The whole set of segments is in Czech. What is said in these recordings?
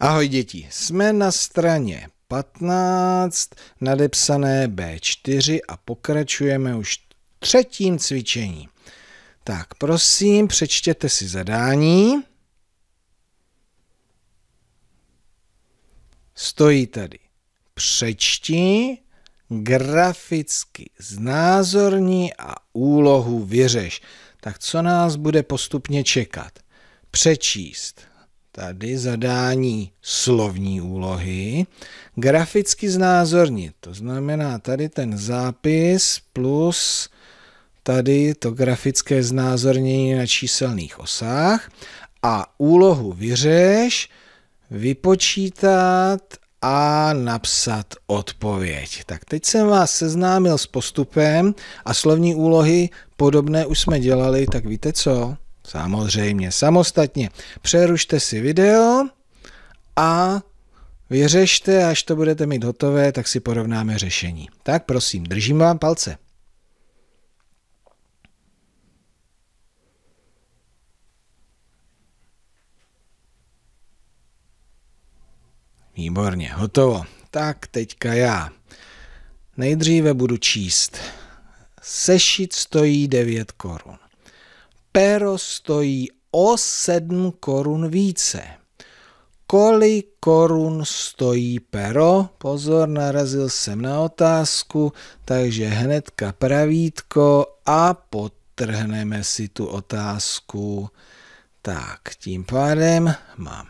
Ahoj děti, jsme na straně 15, nadepsané B4 a pokračujeme už třetím cvičení. Tak prosím, přečtěte si zadání. Stojí tady přečti, graficky znázorní a úlohu vyřeš. Tak co nás bude postupně čekat? Přečíst Tady zadání slovní úlohy graficky znázornit. To znamená tady ten zápis plus tady to grafické znázornění na číselných osách a úlohu vyřeš, vypočítat a napsat odpověď. Tak teď jsem vás seznámil s postupem a slovní úlohy podobné už jsme dělali, tak víte co? Samozřejmě, samostatně. Přerušte si video a vyřešte, až to budete mít hotové, tak si porovnáme řešení. Tak prosím, držím vám palce. Výborně, hotovo. Tak teďka já. Nejdříve budu číst. Sešit stojí 9 korun pero stojí o 7 korun více. Kolik korun stojí pero? Pozor, narazil jsem na otázku, takže hnedka pravítko a potrhneme si tu otázku. Tak, tím pádem mám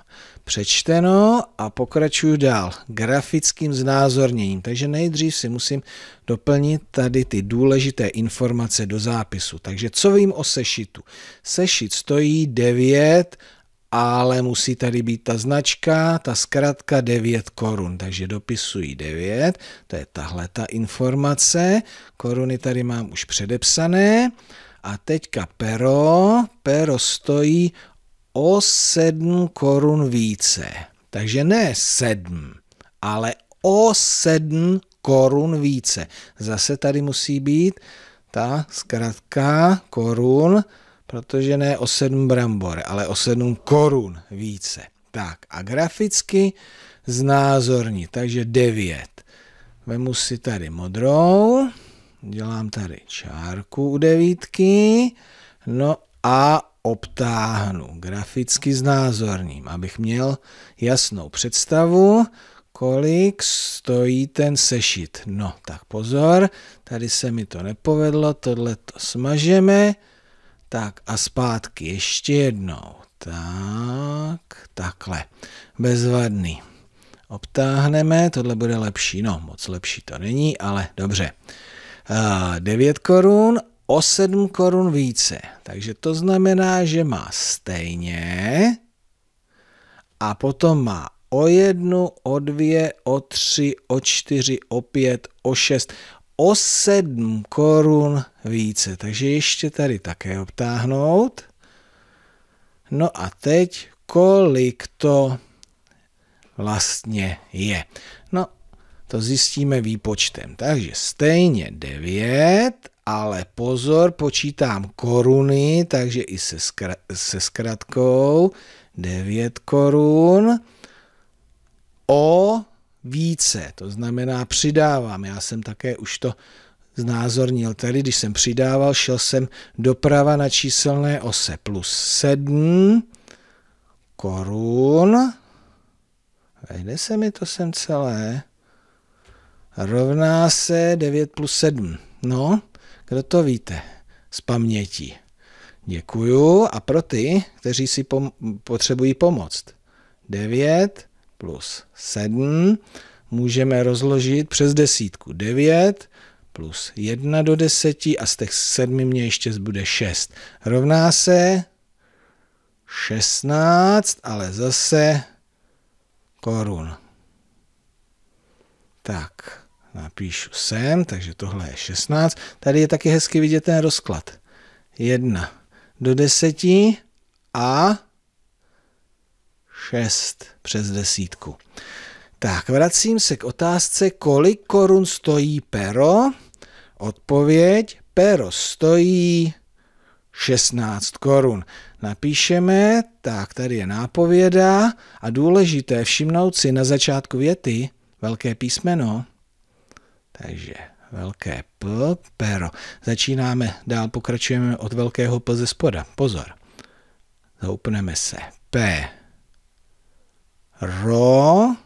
přečteno a pokračuju dál grafickým znázorněním. Takže nejdřív si musím doplnit tady ty důležité informace do zápisu. Takže co vím o sešitu? Sešit stojí 9 ale musí tady být ta značka, ta zkratka 9 korun, takže dopisuji 9, to je tahle ta informace, koruny tady mám už předepsané a teďka pero, pero stojí o 7 korun více. Takže ne 7, ale o 7 korun více. Zase tady musí být ta zkrátka korun, protože ne o 7 brambor, ale o 7 korun více. Tak a graficky znázorní, takže 9. Vemu si tady modrou, dělám tady čárku u devítky, no a obtáhnu, graficky znázorním, abych měl jasnou představu, kolik stojí ten sešit. No, tak pozor, tady se mi to nepovedlo, tohle to smažeme, tak a zpátky ještě jednou. Tak, takhle, bezvadný. Obtáhneme, tohle bude lepší, no moc lepší to není, ale dobře. 9 eh, korun o 7 korun více. Takže to znamená, že má stejně a potom má o jednu, o dvě, o tři, o čtyři, o pět, o šest, o sedm korun více. Takže ještě tady také obtáhnout. No a teď, kolik to vlastně je. No, to zjistíme výpočtem. Takže stejně 9 ale pozor, počítám koruny, takže i se, skr- se zkratkou 9 korun o více, to znamená přidávám. Já jsem také už to znázornil tady, když jsem přidával, šel jsem doprava na číselné ose plus 7 korun. Vejde se mi to sem celé. Rovná se 9 plus 7. No, kdo to víte? Z paměti. Děkuju. A pro ty, kteří si pom- potřebují pomoct. 9 plus 7 můžeme rozložit přes desítku. 9 plus 1 do 10 a z těch 7 mě ještě zbude 6. Rovná se 16, ale zase korun. Tak napíšu sem, takže tohle je 16. Tady je taky hezky vidět ten rozklad. 1 do 10 a 6 přes desítku. Tak, vracím se k otázce, kolik korun stojí pero. Odpověď, pero stojí 16 korun. Napíšeme, tak tady je nápověda a důležité všimnout si na začátku věty velké písmeno. Takže velké P, pero. Začínáme, dál pokračujeme od velkého P ze spoda. Pozor. Zoupneme se. P. Ro.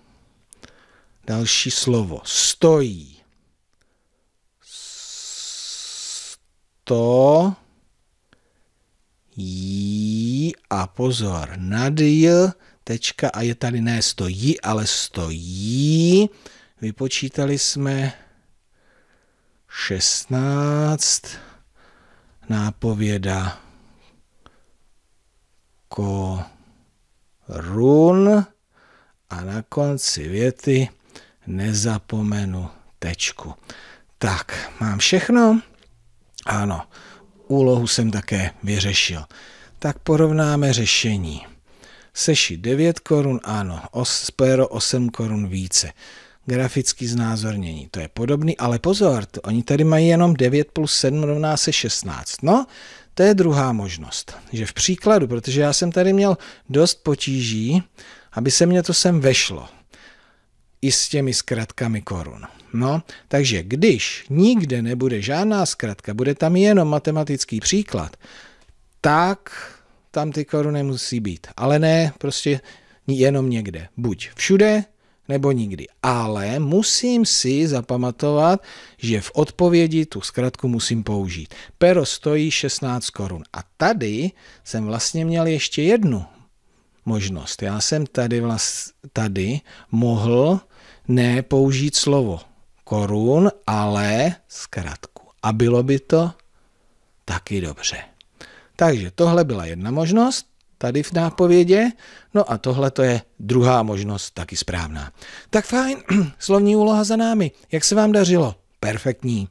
Další slovo. Stojí. Sto. Jí. A pozor. Nad j. Tečka a je tady ne stojí, ale stojí. Vypočítali jsme 16. Nápověda ko run a na konci věty nezapomenu tečku. Tak, mám všechno? Ano, úlohu jsem také vyřešil. Tak porovnáme řešení. Seši 9 korun, ano, os, 8 korun více grafický znázornění. To je podobný, ale pozor, to oni tady mají jenom 9 plus 7 rovná se 16. No, to je druhá možnost, že v příkladu, protože já jsem tady měl dost potíží, aby se mě to sem vešlo. I s těmi zkratkami korun. No, takže když nikde nebude žádná zkratka, bude tam jenom matematický příklad, tak tam ty koruny musí být. Ale ne prostě jenom někde. Buď všude, nebo nikdy. Ale musím si zapamatovat, že v odpovědi tu zkratku musím použít. Pero stojí 16 korun. A tady jsem vlastně měl ještě jednu možnost. Já jsem tady, vlast, tady mohl nepoužít slovo korun, ale zkratku. A bylo by to taky dobře. Takže tohle byla jedna možnost tady v nápovědě. No a tohle to je druhá možnost, taky správná. Tak fajn, slovní úloha za námi. Jak se vám dařilo? Perfektní.